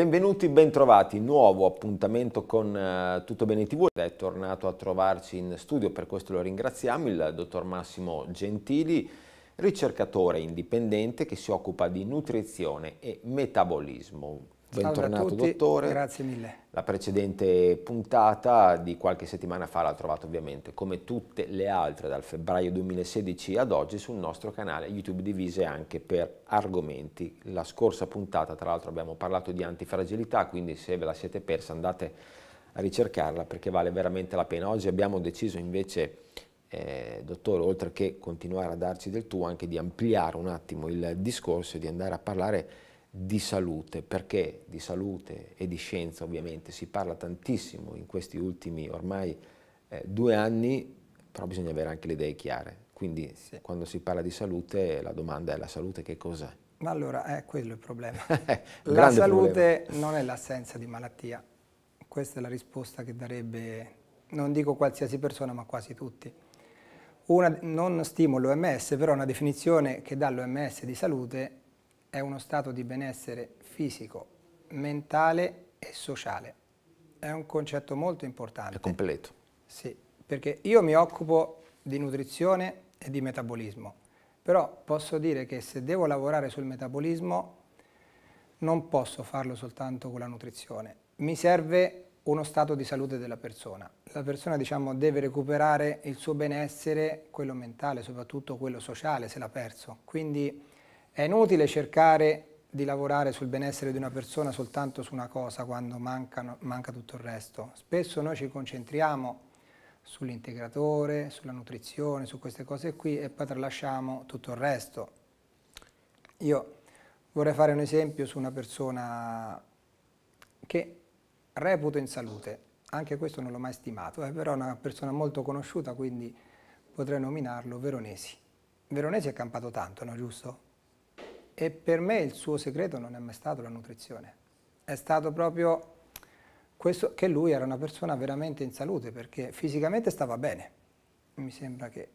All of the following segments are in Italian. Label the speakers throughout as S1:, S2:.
S1: Benvenuti, bentrovati, nuovo appuntamento con uh, Tutto Bene TV, è tornato a trovarci in studio, per questo lo ringraziamo, il dottor Massimo Gentili, ricercatore indipendente che si occupa di nutrizione e metabolismo. Bentornato dottore. Grazie mille. La precedente puntata di qualche settimana fa l'ha trovata ovviamente come tutte le altre dal febbraio 2016 ad oggi sul nostro canale YouTube divise anche per argomenti. La scorsa puntata tra l'altro abbiamo parlato di antifragilità, quindi se ve la siete persa andate a ricercarla perché vale veramente la pena. Oggi abbiamo deciso invece eh, dottore, oltre che continuare a darci del tuo, anche di ampliare un attimo il discorso e di andare a parlare di di salute, perché di salute e di scienza ovviamente si parla tantissimo in questi ultimi ormai eh, due anni, però bisogna avere anche le idee chiare. Quindi sì. quando si parla di salute la domanda è la salute che cos'è?
S2: Ma allora è quello il problema.
S1: la salute
S2: problema. non è l'assenza di malattia, questa è la risposta che darebbe, non dico qualsiasi persona, ma quasi tutti. Una, non stimo l'OMS, però una definizione che dà l'OMS di salute è uno stato di benessere fisico, mentale e sociale. È un concetto molto importante. È completo. Sì, perché io mi occupo di nutrizione e di metabolismo, però posso dire che se devo lavorare sul metabolismo non posso farlo soltanto con la nutrizione. Mi serve uno stato di salute della persona. La persona diciamo, deve recuperare il suo benessere, quello mentale, soprattutto quello sociale, se l'ha perso. Quindi è inutile cercare di lavorare sul benessere di una persona soltanto su una cosa quando mancano, manca tutto il resto. Spesso noi ci concentriamo sull'integratore, sulla nutrizione, su queste cose qui e poi tralasciamo tutto il resto. Io vorrei fare un esempio su una persona che reputo in salute, anche questo non l'ho mai stimato, eh, è però una persona molto conosciuta, quindi potrei nominarlo Veronesi. Veronesi è campato tanto, no giusto? e per me il suo segreto non è mai stato la nutrizione, è stato proprio questo che lui era una persona veramente in salute perché fisicamente stava bene, mi sembra che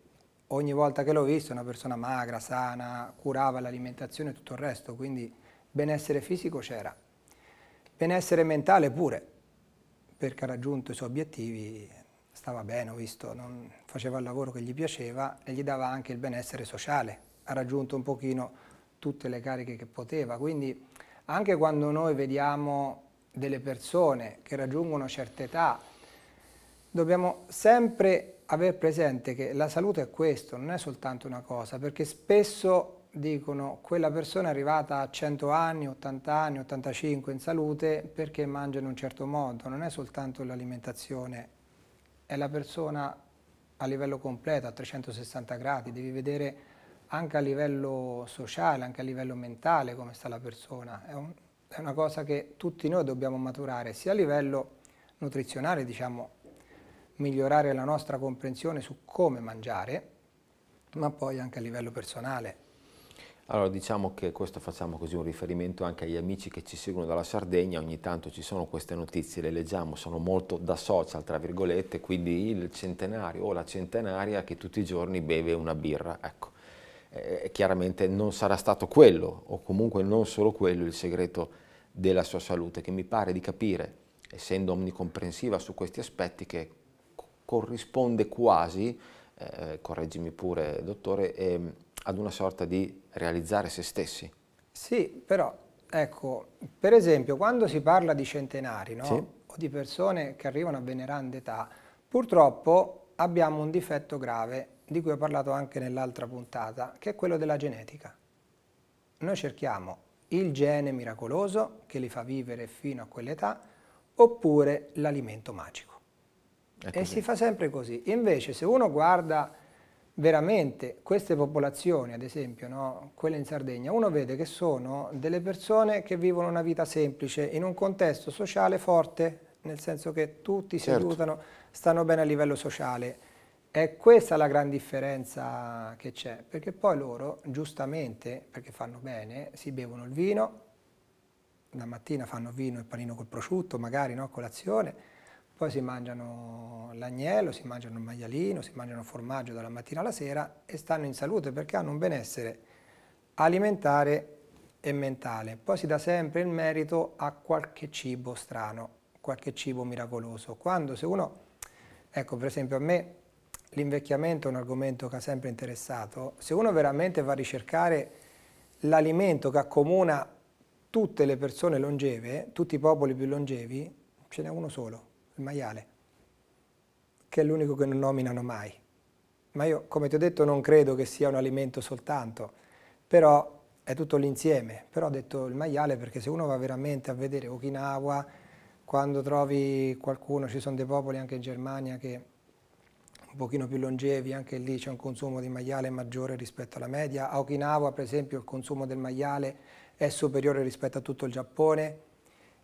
S2: ogni volta che l'ho visto una persona magra, sana, curava l'alimentazione e tutto il resto, quindi benessere fisico c'era, benessere mentale pure, perché ha raggiunto i suoi obiettivi, stava bene, ho visto, non, faceva il lavoro che gli piaceva e gli dava anche il benessere sociale, ha raggiunto un pochino tutte le cariche che poteva. Quindi anche quando noi vediamo delle persone che raggiungono certe età, dobbiamo sempre aver presente che la salute è questo, non è soltanto una cosa, perché spesso dicono quella persona è arrivata a 100 anni, 80 anni, 85 in salute perché mangia in un certo modo, non è soltanto l'alimentazione, è la persona a livello completo, a 360 gradi, devi vedere anche a livello sociale, anche a livello mentale, come sta la persona. È, un, è una cosa che tutti noi dobbiamo maturare, sia a livello nutrizionale, diciamo, migliorare la nostra comprensione su come mangiare, ma poi anche a livello personale.
S1: Allora diciamo che questo facciamo così un riferimento anche agli amici che ci seguono dalla Sardegna, ogni tanto ci sono queste notizie, le leggiamo, sono molto da social tra virgolette, quindi il centenario o la centenaria che tutti i giorni beve una birra, ecco eh, chiaramente non sarà stato quello o comunque non solo quello il segreto della sua salute, che mi pare di capire, essendo omnicomprensiva su questi aspetti, che corrisponde quasi, eh, correggimi pure dottore, eh, ad una sorta di realizzare se stessi. Sì, però
S2: ecco, per esempio quando si parla di centenari no? sì. o di persone che arrivano a veneranda età, purtroppo abbiamo un difetto grave di cui ho parlato anche nell'altra puntata, che è quello della genetica. Noi cerchiamo il gene miracoloso che li fa vivere fino a quell'età, oppure l'alimento magico. e si fa sempre così. Invece se uno guarda veramente queste popolazioni, ad esempio no, quelle in Sardegna, uno vede che sono delle persone che vivono una vita semplice, in un contesto sociale forte, nel senso che tutti certo. si aiutano, stanno bene a livello sociale, è questa la gran differenza che c'è, perché poi loro, giustamente, perché fanno bene, si bevono il vino, la mattina fanno vino e panino col prosciutto, magari no, colazione, poi si mangiano l'agnello, si mangiano il maialino, si mangiano il formaggio dalla mattina alla sera e stanno in salute perché hanno un benessere alimentare e mentale. Poi si dà sempre il merito a qualche cibo strano, qualche cibo miracoloso. Quando se uno, ecco per esempio a me, l'invecchiamento è un argomento che ha sempre interessato, se uno veramente va a ricercare l'alimento che accomuna tutte le persone longeve, tutti i popoli più longevi, ce n'è uno solo, il maiale, che è l'unico che non nominano mai. Ma io, come ti ho detto, non credo che sia un alimento soltanto, però è tutto l'insieme. Però ho detto il maiale perché se uno va veramente a vedere Okinawa, quando trovi qualcuno, ci sono dei popoli anche in Germania che un pochino più longevi, anche lì c'è un consumo di maiale maggiore rispetto alla media. A Okinawa, per esempio, il consumo del maiale è superiore rispetto a tutto il Giappone.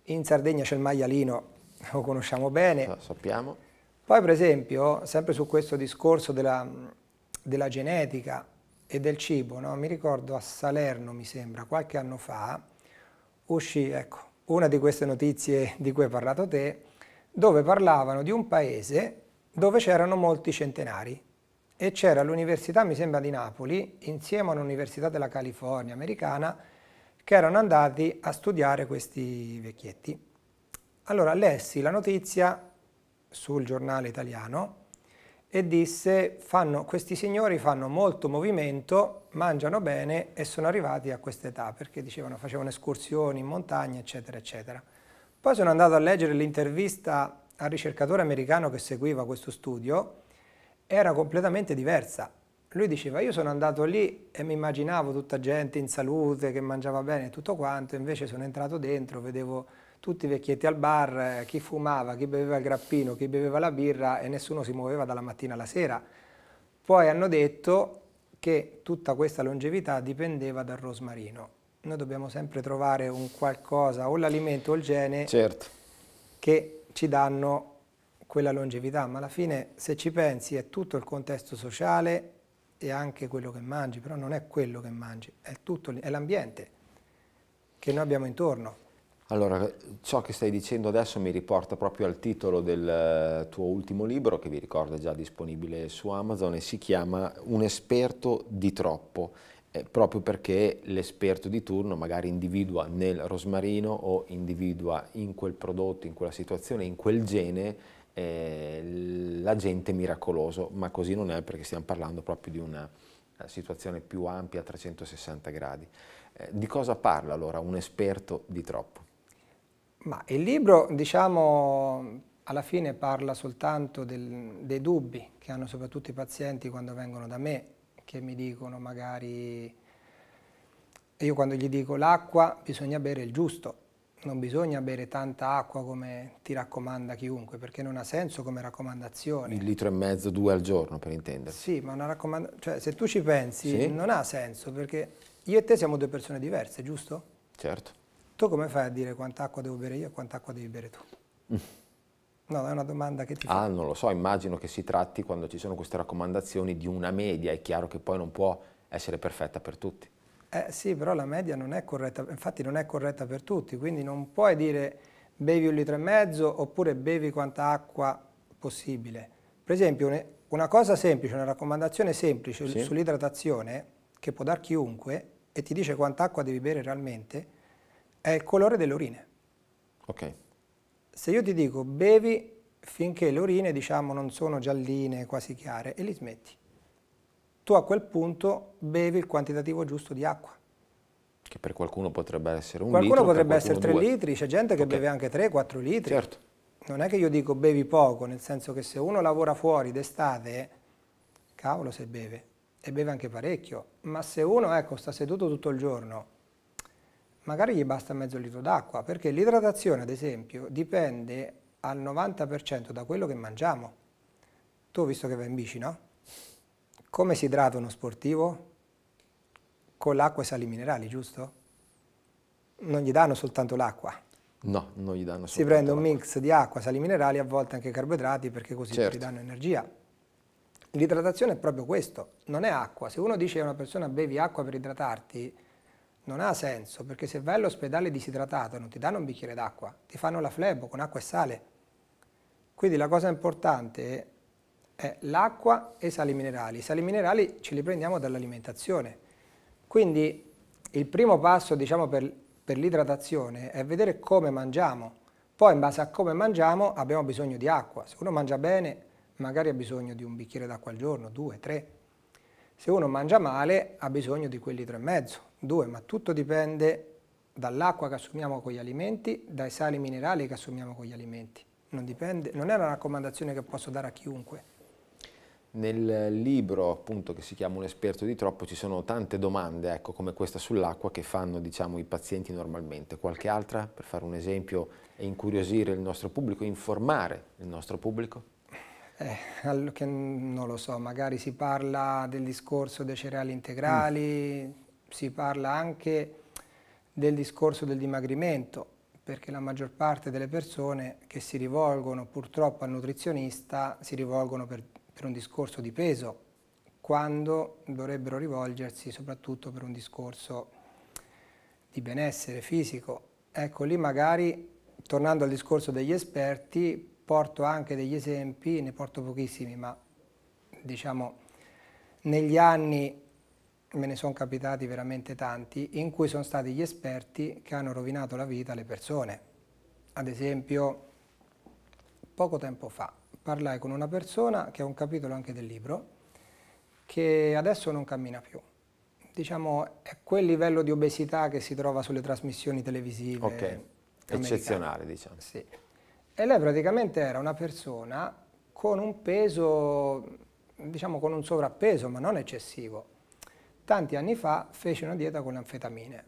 S2: In Sardegna c'è il maialino, lo conosciamo bene. Lo sappiamo. Poi, per esempio, sempre su questo discorso della, della genetica e del cibo, no? mi ricordo a Salerno, mi sembra, qualche anno fa, uscì ecco, una di queste notizie di cui hai parlato te, dove parlavano di un paese dove c'erano molti centenari e c'era l'università, mi sembra, di Napoli, insieme all'università della California americana, che erano andati a studiare questi vecchietti. Allora lessi la notizia sul giornale italiano e disse fanno, questi signori fanno molto movimento, mangiano bene e sono arrivati a questa età perché dicevano facevano escursioni in montagna eccetera eccetera. Poi sono andato a leggere l'intervista al ricercatore americano che seguiva questo studio era completamente diversa. Lui diceva io sono andato lì e mi immaginavo tutta gente in salute che mangiava bene e tutto quanto, invece sono entrato dentro, vedevo tutti i vecchietti al bar, eh, chi fumava, chi beveva il grappino, chi beveva la birra e nessuno si muoveva dalla mattina alla sera. Poi hanno detto che tutta questa longevità dipendeva dal rosmarino. Noi dobbiamo sempre trovare un qualcosa, o l'alimento o il gene, certo. che ci danno quella longevità, ma alla fine se ci pensi è tutto il contesto sociale e anche quello che mangi, però non è quello che mangi, è, tutto, è l'ambiente che noi abbiamo intorno.
S1: Allora, ciò che stai dicendo adesso mi riporta proprio al titolo del eh, tuo ultimo libro, che vi ricordo è già disponibile su Amazon, e si chiama Un esperto di troppo eh, proprio perché l'esperto di turno magari individua nel rosmarino o individua in quel prodotto, in quella situazione, in quel gene eh, l'agente miracoloso, ma così non è perché stiamo parlando proprio di una eh, situazione più ampia a 360 gradi. Eh, di cosa parla allora un esperto di troppo?
S2: Ma il libro, diciamo, alla fine parla soltanto del, dei dubbi che hanno soprattutto i pazienti quando vengono da me che mi dicono magari... Io quando gli dico l'acqua bisogna bere il giusto, non bisogna bere tanta acqua come ti raccomanda chiunque, perché non ha senso come raccomandazione.
S1: Un litro e mezzo, due al giorno per intendersi.
S2: Sì, ma una raccomandazione, cioè se tu ci pensi sì. non ha senso, perché io e te siamo due persone diverse, giusto? Certo. Tu come fai a dire quanta acqua devo bere io e quanta acqua devi bere tu? Mm. No, è una domanda che ti
S1: fa. Ah, non lo so, immagino che si tratti, quando ci sono queste raccomandazioni, di una media. È chiaro che poi non può essere perfetta per tutti.
S2: Eh, sì, però la media non è corretta, infatti non è corretta per tutti, quindi non puoi dire bevi un litro e mezzo oppure bevi quanta acqua possibile. Per esempio, una cosa semplice, una raccomandazione semplice sì. sull'idratazione, che può dar chiunque, e ti dice quanta acqua devi bere realmente, è il colore delle urine. Ok se io ti dico bevi finché le urine diciamo, non sono gialline, quasi chiare, e li smetti, tu a quel punto bevi il quantitativo giusto di acqua.
S1: Che per qualcuno potrebbe essere un qualcuno litro. Potrebbe qualcuno potrebbe essere
S2: 3 litri, c'è gente che okay. beve anche 3-4 litri. Certo. Non è che io dico bevi poco, nel senso che se uno lavora fuori d'estate, cavolo se beve, e beve anche parecchio, ma se uno ecco, sta seduto tutto il giorno magari gli basta mezzo litro d'acqua, perché l'idratazione, ad esempio, dipende al 90% da quello che mangiamo. Tu visto che vai in bici, no? Come si idrata uno sportivo? Con l'acqua e sali minerali, giusto? Non gli danno soltanto l'acqua.
S1: No, non gli danno soltanto Si
S2: prende un mix di acqua, sali minerali, a volte anche carboidrati, perché così certo. ti danno energia. L'idratazione è proprio questo, non è acqua. Se uno dice a una persona bevi acqua per idratarti, non ha senso, perché se vai all'ospedale disidratato non ti danno un bicchiere d'acqua, ti fanno la flebo con acqua e sale. Quindi la cosa importante è l'acqua e i sali minerali. I sali minerali ce li prendiamo dall'alimentazione. Quindi il primo passo diciamo, per, per l'idratazione è vedere come mangiamo. Poi in base a come mangiamo abbiamo bisogno di acqua. Se uno mangia bene magari ha bisogno di un bicchiere d'acqua al giorno, due, tre. Se uno mangia male ha bisogno di quelli tre e mezzo Due, ma tutto dipende dall'acqua che assumiamo con gli alimenti, dai sali minerali che assumiamo con gli alimenti. Non, dipende, non è una raccomandazione che posso dare a chiunque.
S1: Nel libro appunto che si chiama Un esperto di troppo ci sono tante domande, ecco, come questa sull'acqua, che fanno diciamo, i pazienti normalmente. Qualche altra, per fare un esempio, e incuriosire il nostro pubblico, informare il nostro pubblico?
S2: Eh, non lo so, magari si parla del discorso dei cereali integrali, mm si parla anche del discorso del dimagrimento, perché la maggior parte delle persone che si rivolgono purtroppo al nutrizionista si rivolgono per, per un discorso di peso, quando dovrebbero rivolgersi soprattutto per un discorso di benessere fisico. Ecco, lì magari, tornando al discorso degli esperti, porto anche degli esempi, ne porto pochissimi, ma diciamo negli anni me ne sono capitati veramente tanti, in cui sono stati gli esperti che hanno rovinato la vita alle persone. Ad esempio, poco tempo fa parlai con una persona che è un capitolo anche del libro, che adesso non cammina più. Diciamo, è quel livello di obesità che si trova sulle trasmissioni televisive. Ok, americane.
S1: eccezionale diciamo. Sì.
S2: E lei praticamente era una persona con un peso, diciamo con un sovrappeso, ma non eccessivo, tanti anni fa fece una dieta con anfetamine.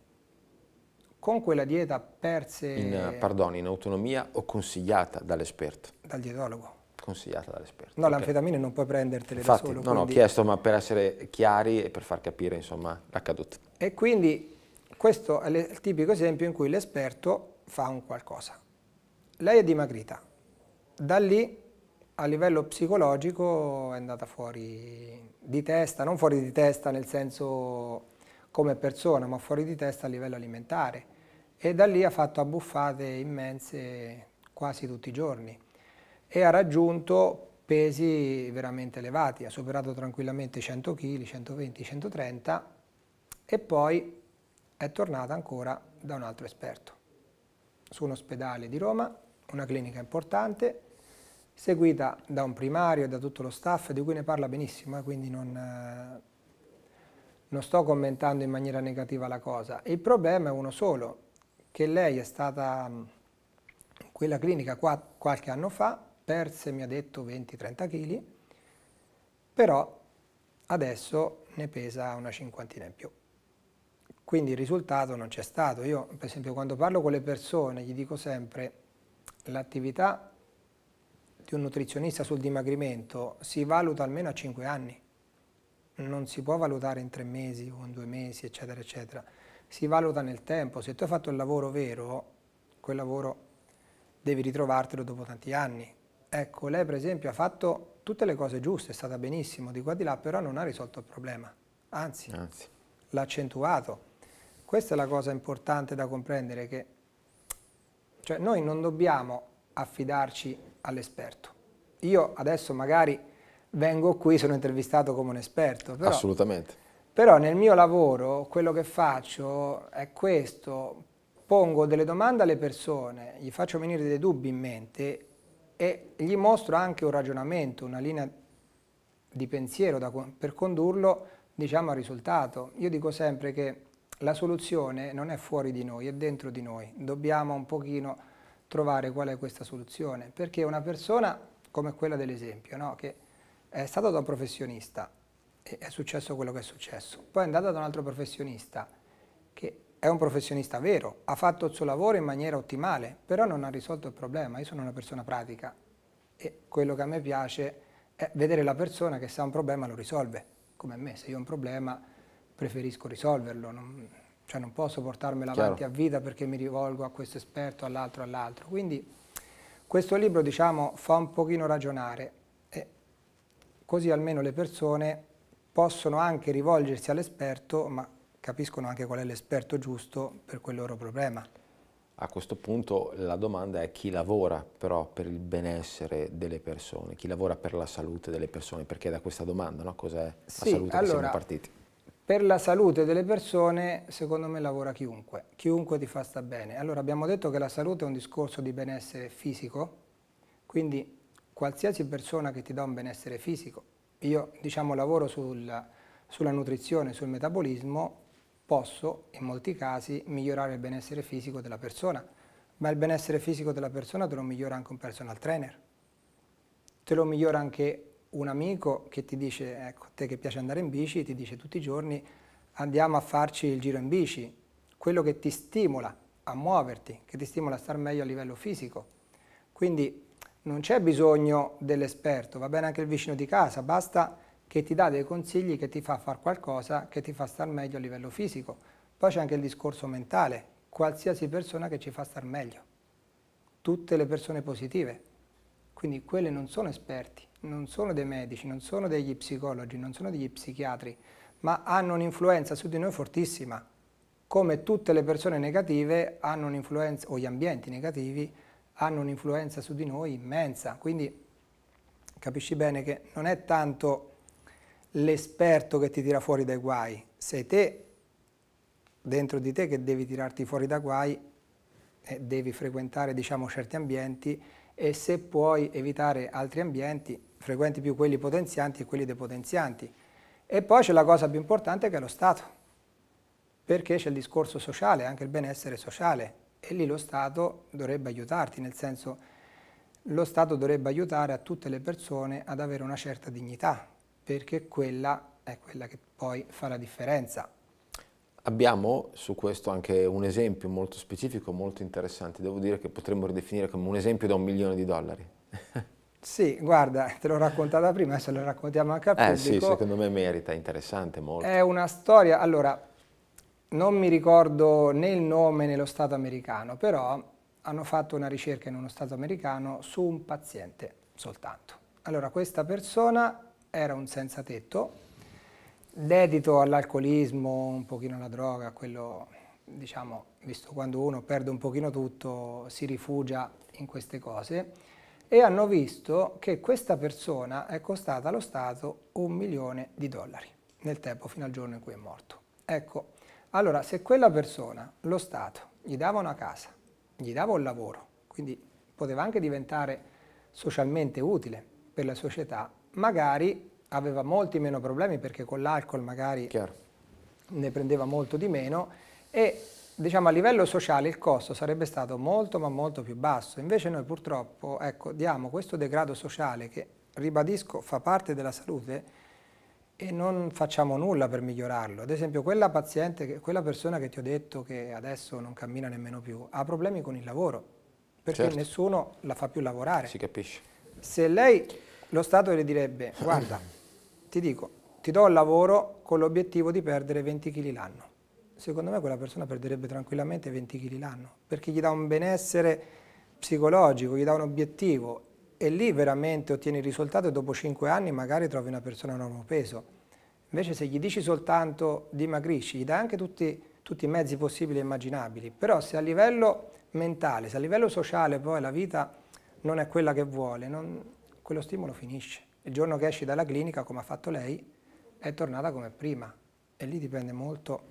S2: Con quella dieta perse... In, eh,
S1: pardon, in autonomia o consigliata dall'esperto?
S2: Dal dietologo.
S1: Consigliata dall'esperto. No, okay. l'anfetamine
S2: non puoi prendertele Infatti, da solo. No, quindi... no, ho chiesto
S1: ma per essere chiari e per far capire insomma l'accaduto.
S2: E quindi questo è il tipico esempio in cui l'esperto fa un qualcosa. Lei è dimagrita. Da lì a livello psicologico è andata fuori di testa, non fuori di testa nel senso come persona, ma fuori di testa a livello alimentare. E da lì ha fatto abbuffate immense quasi tutti i giorni e ha raggiunto pesi veramente elevati, ha superato tranquillamente 100 kg, 120, 130 e poi è tornata ancora da un altro esperto, su un ospedale di Roma, una clinica importante, seguita da un primario e da tutto lo staff di cui ne parla benissimo, eh, quindi non, eh, non sto commentando in maniera negativa la cosa. Il problema è uno solo, che lei è stata in quella clinica qua, qualche anno fa, perse, mi ha detto, 20-30 kg, però adesso ne pesa una cinquantina in più. Quindi il risultato non c'è stato. Io, per esempio, quando parlo con le persone, gli dico sempre l'attività di un nutrizionista sul dimagrimento si valuta almeno a 5 anni. Non si può valutare in 3 mesi o in 2 mesi, eccetera, eccetera. Si valuta nel tempo. Se tu hai fatto il lavoro vero, quel lavoro devi ritrovartelo dopo tanti anni. Ecco, lei per esempio ha fatto tutte le cose giuste, è stata benissimo di qua di là, però non ha risolto il problema. Anzi, Anzi. l'ha accentuato. Questa è la cosa importante da comprendere, che cioè, noi non dobbiamo affidarci all'esperto. Io adesso magari vengo qui, sono intervistato come un esperto. Però,
S1: Assolutamente.
S2: Però nel mio lavoro quello che faccio è questo, pongo delle domande alle persone, gli faccio venire dei dubbi in mente e gli mostro anche un ragionamento, una linea di pensiero da, per condurlo diciamo al risultato. Io dico sempre che la soluzione non è fuori di noi, è dentro di noi. Dobbiamo un pochino trovare qual è questa soluzione, perché una persona come quella dell'esempio, no? che è stata da un professionista e è successo quello che è successo, poi è andata da un altro professionista che è un professionista vero, ha fatto il suo lavoro in maniera ottimale, però non ha risolto il problema, io sono una persona pratica e quello che a me piace è vedere la persona che se ha un problema lo risolve, come me, se io ho un problema preferisco risolverlo, non, cioè non posso portarmela Chiaro. avanti a vita perché mi rivolgo a questo esperto, all'altro, all'altro. Quindi questo libro diciamo fa un pochino ragionare e così almeno le persone possono anche rivolgersi all'esperto ma capiscono anche qual è l'esperto giusto per quel loro problema.
S1: A questo punto la domanda è chi lavora però per il benessere delle persone, chi lavora per la salute delle persone, perché da questa domanda no? cos'è la salute allora, che siamo partiti?
S2: Per la salute delle persone, secondo me lavora chiunque, chiunque ti fa sta bene. Allora abbiamo detto che la salute è un discorso di benessere fisico, quindi qualsiasi persona che ti dà un benessere fisico, io diciamo lavoro sul, sulla nutrizione, sul metabolismo, posso in molti casi migliorare il benessere fisico della persona, ma il benessere fisico della persona te lo migliora anche un personal trainer, te lo migliora anche un amico che ti dice, ecco, te che piace andare in bici, ti dice tutti i giorni andiamo a farci il giro in bici, quello che ti stimola a muoverti, che ti stimola a star meglio a livello fisico. Quindi non c'è bisogno dell'esperto, va bene anche il vicino di casa, basta che ti dà dei consigli che ti fa fare qualcosa che ti fa star meglio a livello fisico. Poi c'è anche il discorso mentale, qualsiasi persona che ci fa star meglio, tutte le persone positive. Quindi quelli non sono esperti, non sono dei medici, non sono degli psicologi, non sono degli psichiatri, ma hanno un'influenza su di noi fortissima, come tutte le persone negative hanno un'influenza, o gli ambienti negativi hanno un'influenza su di noi immensa. Quindi capisci bene che non è tanto l'esperto che ti tira fuori dai guai, sei te dentro di te che devi tirarti fuori da guai e eh, devi frequentare diciamo, certi ambienti e se puoi evitare altri ambienti, frequenti più quelli potenzianti e quelli depotenzianti. E poi c'è la cosa più importante che è lo Stato, perché c'è il discorso sociale, anche il benessere sociale, e lì lo Stato dovrebbe aiutarti, nel senso lo Stato dovrebbe aiutare a tutte le persone ad avere una certa dignità, perché quella è quella che poi fa la differenza.
S1: Abbiamo su questo anche un esempio molto specifico, molto interessante, devo dire che potremmo ridefinire come un esempio da un milione di dollari. Sì, guarda,
S2: te l'ho raccontata prima, adesso la raccontiamo anche a pubblico. Eh sì, secondo
S1: me merita, interessante molto. È
S2: una storia, allora, non mi ricordo né il nome né lo Stato americano, però hanno fatto una ricerca in uno Stato americano su un paziente soltanto. Allora, questa persona era un senza tetto, dedito all'alcolismo, un pochino alla droga, quello diciamo, visto quando uno perde un pochino tutto, si rifugia in queste cose e hanno visto che questa persona è costata allo Stato un milione di dollari nel tempo fino al giorno in cui è morto. Ecco, allora se quella persona, lo Stato, gli dava una casa, gli dava un lavoro, quindi poteva anche diventare socialmente utile per la società, magari aveva molti meno problemi perché con l'alcol magari Chiaro. ne prendeva molto di meno e diciamo a livello sociale il costo sarebbe stato molto ma molto più basso. Invece noi purtroppo ecco, diamo questo degrado sociale che ribadisco fa parte della salute e non facciamo nulla per migliorarlo. Ad esempio quella paziente, quella persona che ti ho detto che adesso non cammina nemmeno più, ha problemi con il lavoro, perché certo. nessuno la fa più lavorare. Si capisce. Se lei, lo Stato le direbbe, guarda, ti dico, ti do il lavoro con l'obiettivo di perdere 20 kg l'anno. Secondo me quella persona perderebbe tranquillamente 20 kg l'anno, perché gli dà un benessere psicologico, gli dà un obiettivo e lì veramente ottieni il risultato e dopo 5 anni magari trovi una persona a normo peso. Invece se gli dici soltanto dimagrisci, gli dai anche tutti, tutti i mezzi possibili e immaginabili, però se a livello mentale, se a livello sociale poi la vita non è quella che vuole, non, quello stimolo finisce. Il giorno che esci dalla clinica, come ha fatto lei, è tornata come prima. E lì dipende molto,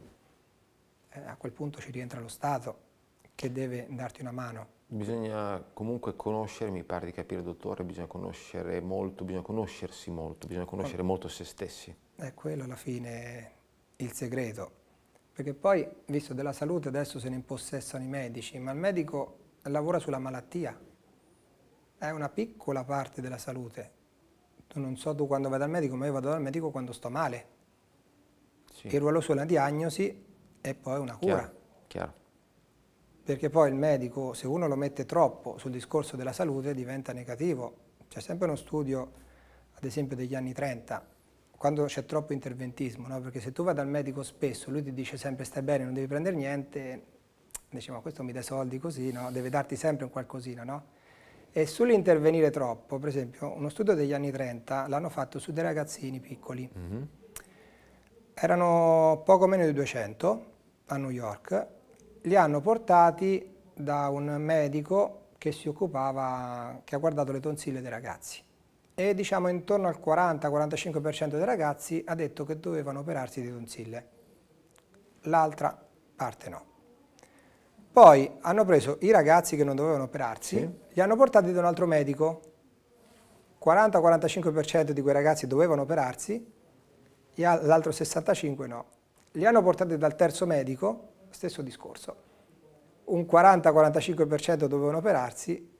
S2: eh, a quel punto ci rientra lo Stato che deve darti una mano.
S1: Bisogna comunque conoscere, mi pare di capire dottore, bisogna conoscere molto, bisogna conoscersi molto, bisogna conoscere ecco. molto se stessi.
S2: È quello alla fine il segreto, perché poi, visto della salute, adesso se ne impossessano i medici, ma il medico lavora sulla malattia, è una piccola parte della salute, tu non so tu quando vai dal medico, ma io vado dal medico quando sto male. Sì. Il ruolo suo è una diagnosi e poi una
S1: cura. Chiaro, chiaro.
S2: Perché poi il medico, se uno lo mette troppo sul discorso della salute, diventa negativo. C'è sempre uno studio, ad esempio, degli anni 30, quando c'è troppo interventismo, no? perché se tu vai dal medico spesso, lui ti dice sempre stai bene, non devi prendere niente, dice ma questo mi dà soldi così, no? deve darti sempre un qualcosina, no? E sull'intervenire troppo, per esempio, uno studio degli anni 30 l'hanno fatto su dei ragazzini piccoli. Mm -hmm. Erano poco meno di 200 a New York. Li hanno portati da un medico che si occupava, che ha guardato le tonsille dei ragazzi. E diciamo intorno al 40-45% dei ragazzi ha detto che dovevano operarsi di tonsille. L'altra parte no. Poi hanno preso i ragazzi che non dovevano operarsi, sì. li hanno portati da un altro medico. 40-45% di quei ragazzi dovevano operarsi, l'altro 65% no. Li hanno portati dal terzo medico, stesso discorso. Un 40-45% dovevano operarsi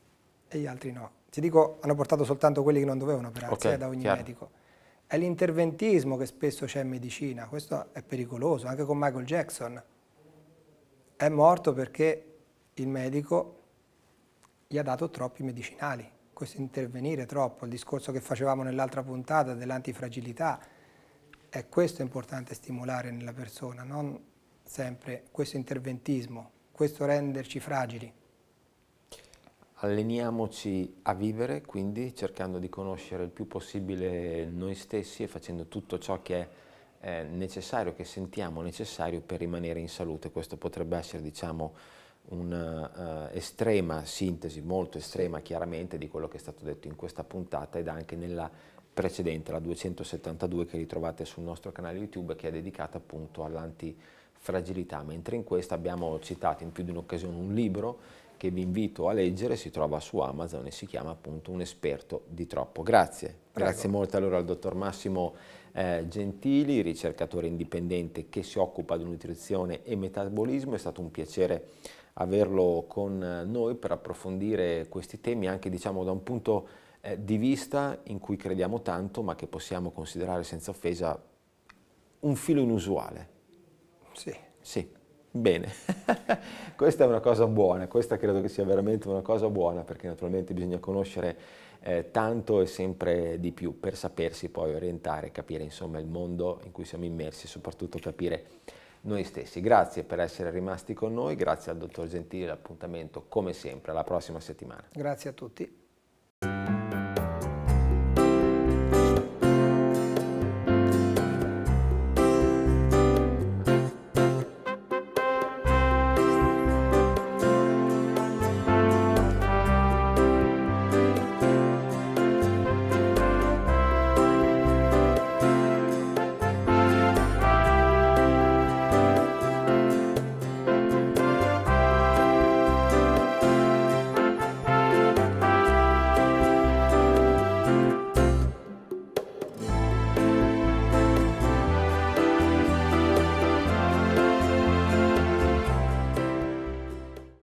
S2: e gli altri no. Ti dico, hanno portato soltanto quelli che non dovevano operarsi okay, eh, da ogni chiaro. medico. È l'interventismo che spesso c'è in medicina, questo è pericoloso, anche con Michael Jackson è morto perché il medico gli ha dato troppi medicinali. Questo intervenire troppo, il discorso che facevamo nell'altra puntata dell'antifragilità, è questo importante stimolare nella persona, non sempre questo interventismo, questo renderci fragili.
S1: Alleniamoci a vivere, quindi cercando di conoscere il più possibile noi stessi e facendo tutto ciò che è eh, necessario, che sentiamo necessario per rimanere in salute. Questo potrebbe essere, diciamo, un'estrema eh, uh, sintesi, molto estrema chiaramente, di quello che è stato detto in questa puntata ed anche nella precedente, la 272 che ritrovate sul nostro canale YouTube che è dedicata appunto all'antifragilità, mentre in questa abbiamo citato in più di un'occasione un libro che vi invito a leggere, si trova su Amazon e si chiama appunto Un esperto di troppo. Grazie. Prego. Grazie molto allora al dottor Massimo eh, Gentili, ricercatore indipendente che si occupa di nutrizione e metabolismo. È stato un piacere averlo con eh, noi per approfondire questi temi anche diciamo da un punto eh, di vista in cui crediamo tanto ma che possiamo considerare senza offesa un filo inusuale. Sì. Sì. Bene, questa è una cosa buona, questa credo che sia veramente una cosa buona perché naturalmente bisogna conoscere eh, tanto e sempre di più per sapersi poi orientare, capire insomma il mondo in cui siamo immersi e soprattutto capire noi stessi. Grazie per essere rimasti con noi, grazie al dottor Gentile, l'appuntamento come sempre, alla prossima settimana.
S2: Grazie a tutti.